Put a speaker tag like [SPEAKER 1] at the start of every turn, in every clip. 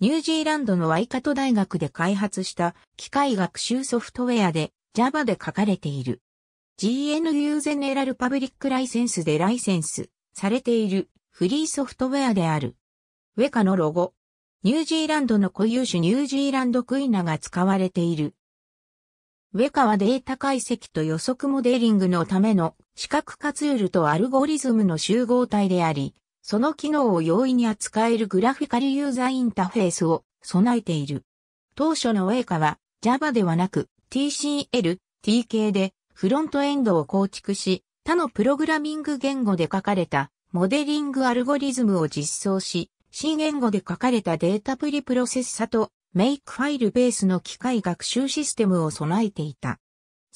[SPEAKER 1] ニュージーランドのワイカト大学で開発した機械学習ソフトウェアで Java で書かれている。GNU ゼネラルパブリックライセンスでライセンスされているフリーソフトウェアである。ウェカのロゴ。ニュージーランドの固有種ニュージーランドクイナが使われている。ウェカはデータ解析と予測モデリングのための視覚化ツールとアルゴリズムの集合体であり、その機能を容易に扱えるグラフィカルユーザーインターフェースを備えている。当初の w e は Java ではなく TCL、TK でフロントエンドを構築し、他のプログラミング言語で書かれたモデリングアルゴリズムを実装し、新言語で書かれたデータプリプロセッサとメイクファイルベースの機械学習システムを備えていた。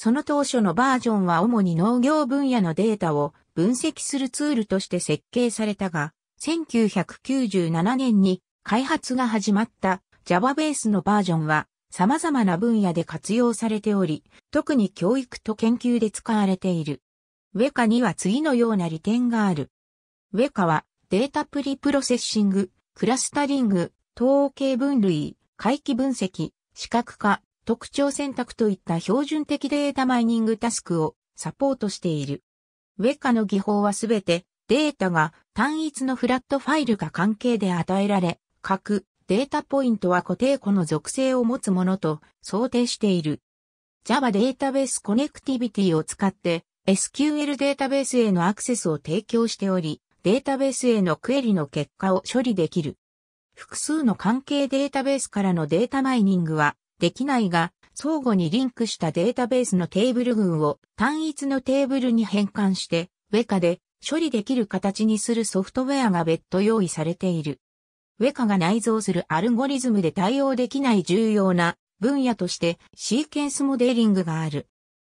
[SPEAKER 1] その当初のバージョンは主に農業分野のデータを分析するツールとして設計されたが、1997年に開発が始まった Java ベースのバージョンは様々な分野で活用されており、特に教育と研究で使われている。ウェカには次のような利点がある。ウェカはデータプリプロセッシング、クラスタリング、統計分類、回帰分析、視覚化、特徴選択といった標準的データマイニングタスクをサポートしている。ウェカの技法はすべてデータが単一のフラットファイルが関係で与えられ、各データポイントは固定庫の属性を持つものと想定している。Java データベースコネクティビティを使って SQL データベースへのアクセスを提供しており、データベースへのクエリの結果を処理できる。複数の関係データベースからのデータマイニングはできないが、相互にリンクしたデータベースのテーブル群を単一のテーブルに変換して、ウェカで処理できる形にするソフトウェアが別途用意されている。ウェカが内蔵するアルゴリズムで対応できない重要な分野としてシーケンスモデリングがある。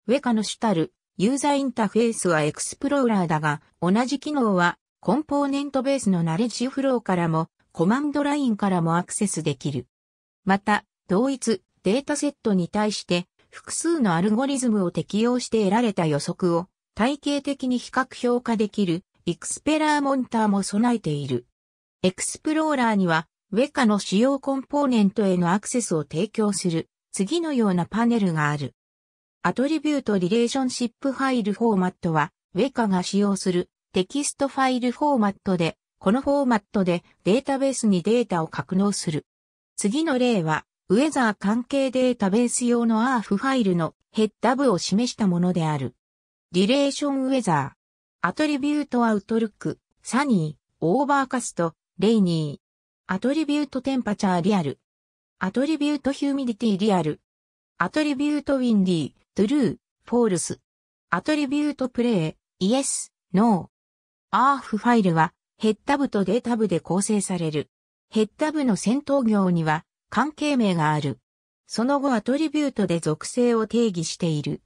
[SPEAKER 1] ウェカの主たるユーザーインターフェースはエクスプローラーだが、同じ機能はコンポーネントベースのナレッジフローからもコマンドラインからもアクセスできる。また、同一データセットに対して複数のアルゴリズムを適用して得られた予測を体系的に比較評価できるエクスペラーモンターも備えている。エクスプローラーにはウェカの主要コンポーネントへのアクセスを提供する次のようなパネルがある。アトリビュートリレーションシップファイルフォーマットはウェカが使用するテキストファイルフォーマットでこのフォーマットでデータベースにデータを格納する。次の例はウェザー関係データベース用の ARF ファイルのヘッダ部を示したものである。リレーションウェザー。アトリビュートアウトルック、サニー、オーバーカスト、レイニー。アトリビュートテンパチャーリアル。アトリビュートヒューミディティリアル。アトリビュートウィンディ、トゥルー、フォールス。アトリビュートプレイ、イエス、ノー。ARF ファイルはヘッダ部とデータ部で構成される。ヘッダ部の戦闘行には関係名がある。その後アトリビュートで属性を定義している。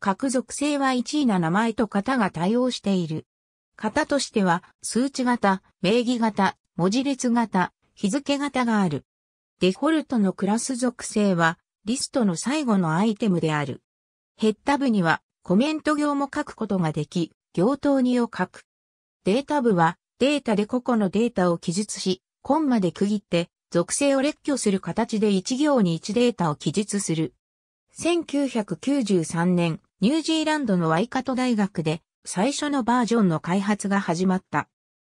[SPEAKER 1] 各属性は1位な名前と型が対応している。型としては、数値型、名義型、文字列型、日付型がある。デフォルトのクラス属性は、リストの最後のアイテムである。ヘッダ部には、コメント行も書くことができ、行頭2を書く。データ部は、データで個々のデータを記述し、コンマで区切って、属性を列挙する形で1行に1データを記述する。1993年、ニュージーランドのワイカト大学で最初のバージョンの開発が始まった。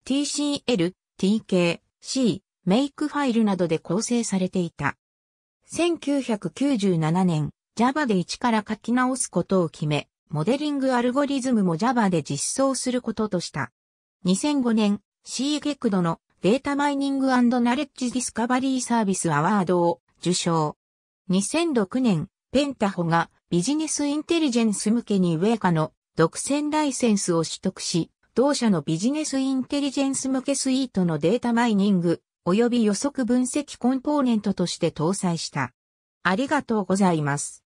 [SPEAKER 1] TCL、TK、C、メイクファイルなどで構成されていた。1997年、Java で1から書き直すことを決め、モデリングアルゴリズムも Java で実装することとした。2005年、CGECD のデータマイニングナレッジディスカバリーサービスアワードを受賞。2006年、ペンタホがビジネスインテリジェンス向けにウェーカの独占ライセンスを取得し、同社のビジネスインテリジェンス向けスイートのデータマイニング及び予測分析コンポーネントとして搭載した。ありがとうございます。